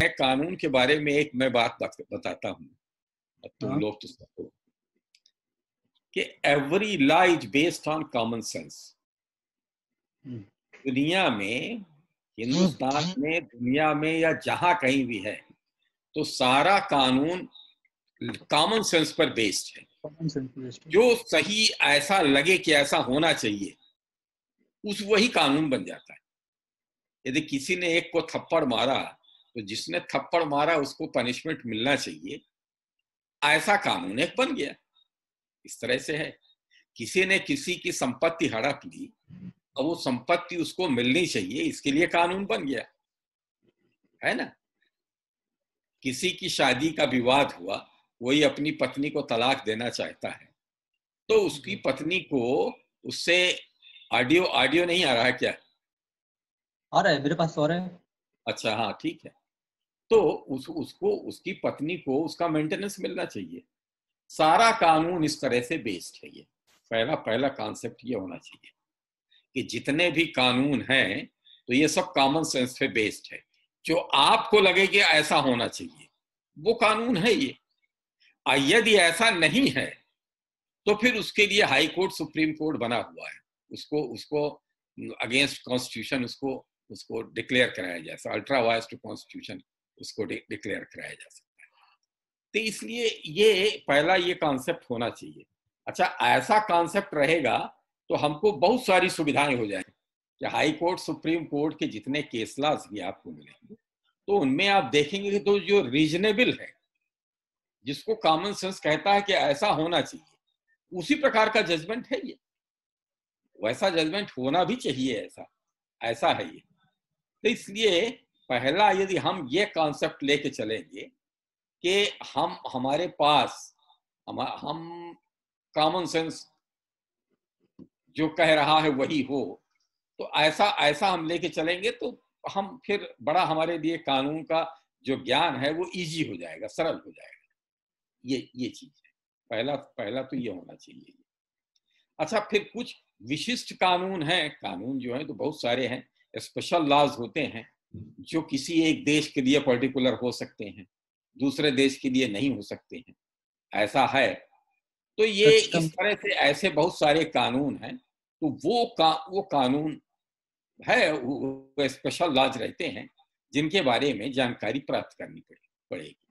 मैं कानून के बारे में एक मैं बात बताता हूँ तुम हाँ। लोग तो समझो कि every law is based on common sense दुनिया में हिंदुस्तान हम्म। में दुनिया में या जहां कहीं भी है तो सारा कानून कॉमन सेंस पर बेस्ड है जो सही ऐसा लगे कि ऐसा होना चाहिए उस वही कानून बन जाता है यदि किसी ने एक को थप्पड़ मारा तो जिसने थप्पड़ मारा उसको पनिशमेंट मिलना चाहिए ऐसा कानून एक बन गया इस तरह से है किसी ने किसी की संपत्ति हड़प ली और वो संपत्ति उसको मिलनी चाहिए इसके लिए कानून बन गया है ना किसी की शादी का विवाद हुआ वही अपनी पत्नी को तलाक देना चाहता है तो उसकी हम्म। पत्नी को उससे ऑडियो ऑडियो नहीं आ रहा है क्या आ रहा है मेरे पास और है अच्छा हाँ ठीक है तो उस उसको उसकी पत्नी को उसका मेंटेनेंस मिलना चाहिए सारा कानून इस तरह से बेस्ड है ये पहला पहला कॉन्सेप्ट ये होना चाहिए कि जितने भी कानून हैं तो ये सब कॉमन सेंस पे बेस्ड है जो आपको लगे कि ऐसा होना चाहिए वो कानून है ये यदि ऐसा नहीं है तो फिर उसके लिए हाई कोर्ट सुप्रीम कोर्ट बना हुआ है उसको उसको अगेंस्ट कॉन्स्टिट्यूशन उसको उसको डिक्लेयर कराया जाए अल्ट्रा वायस्ट टू कॉन्स्टिट्यूशन उसको डिक्लेयर कराया जा सकता है तो इसलिए ये पहला ये कॉन्सेप्ट होना चाहिए अच्छा ऐसा कॉन्सेप्ट रहेगा तो हमको बहुत सारी सुविधाएं हो जाएंगी कि हाई कोर्ट सुप्रीम कोर्ट के जितने केसलास भी आपको मिलेंगे तो उनमें आप देखेंगे कि तो जो रीजनेबल है जिसको कॉमन सेंस कहता है कि ऐसा होना चाहिए उसी प्रकार का जजमेंट है ये वैसा जजमेंट होना भी चाहिए ऐसा ऐसा है ये तो इसलिए पहला यदि हम ये कॉन्सेप्ट लेके चलेंगे कि हम हमारे पास हम हम कॉमन सेंस जो कह रहा है वही हो तो ऐसा ऐसा हम लेके चलेंगे तो हम फिर बड़ा हमारे लिए कानून का जो ज्ञान है वो इजी हो जाएगा सरल हो जाएगा ये ये चीज है पहला पहला तो ये होना चाहिए अच्छा फिर कुछ विशिष्ट कानून है कानून जो है तो बहुत सारे हैं स्पेशल लॉज होते हैं जो किसी एक देश के लिए पर्टिकुलर हो सकते हैं दूसरे देश के लिए नहीं हो सकते हैं ऐसा है तो ये इस तरह से ऐसे बहुत सारे कानून हैं तो वो का वो कानून है स्पेशल लॉज रहते हैं जिनके बारे में जानकारी प्राप्त करनी पड़ेगी